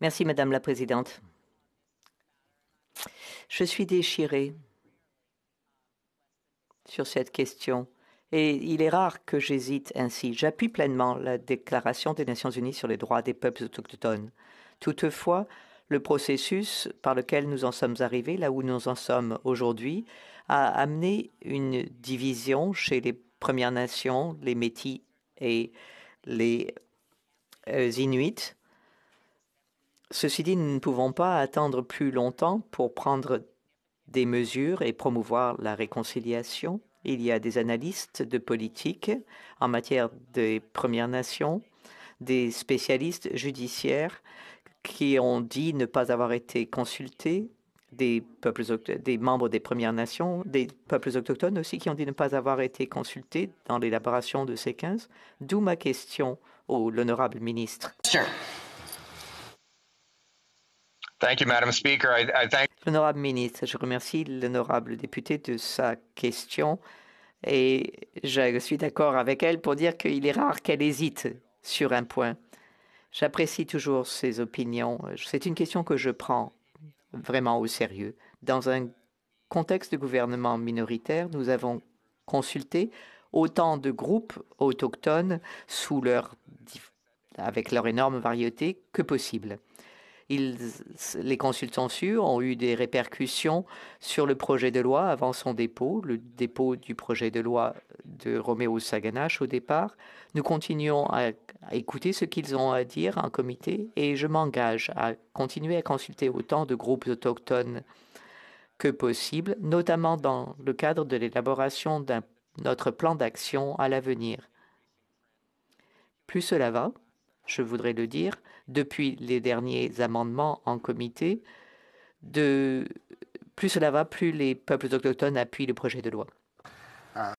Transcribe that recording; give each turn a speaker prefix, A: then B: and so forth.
A: Merci, Madame la Présidente. Je suis déchirée sur cette question. Et il est rare que j'hésite ainsi. J'appuie pleinement la Déclaration des Nations Unies sur les droits des peuples autochtones. Toutefois, le processus par lequel nous en sommes arrivés, là où nous en sommes aujourd'hui, a amené une division chez les Premières Nations, les Métis et les euh, Inuits. Ceci dit, nous ne pouvons pas attendre plus longtemps pour prendre des mesures et promouvoir la réconciliation. Il y a des analystes de politique en matière des Premières Nations, des spécialistes judiciaires qui ont dit ne pas avoir été consultés des, peuples, des membres des Premières Nations, des peuples autochtones aussi, qui ont dit ne pas avoir été consultés dans l'élaboration de ces 15. D'où ma question au l'honorable ministre. Thank you, L'honorable ministre, je remercie l'honorable député de sa question et je suis d'accord avec elle pour dire qu'il est rare qu'elle hésite sur un point. J'apprécie toujours ses opinions. C'est une question que je prends vraiment au sérieux. Dans un contexte de gouvernement minoritaire, nous avons consulté autant de groupes autochtones avec leur énorme variété que possible les consultants sûrs ont eu des répercussions sur le projet de loi avant son dépôt, le dépôt du projet de loi de Roméo Saganache au départ. Nous continuons à, écouter ce qu'ils ont à dire en comité et je m'engage à continuer à consulter autant de groupes autochtones que possible, notamment dans le cadre de l'élaboration d'un notre plan d'action à l'avenir. Plus cela va, je voudrais le dire, depuis les derniers amendements en comité, de plus cela va, plus les peuples autochtones appuient le projet de loi.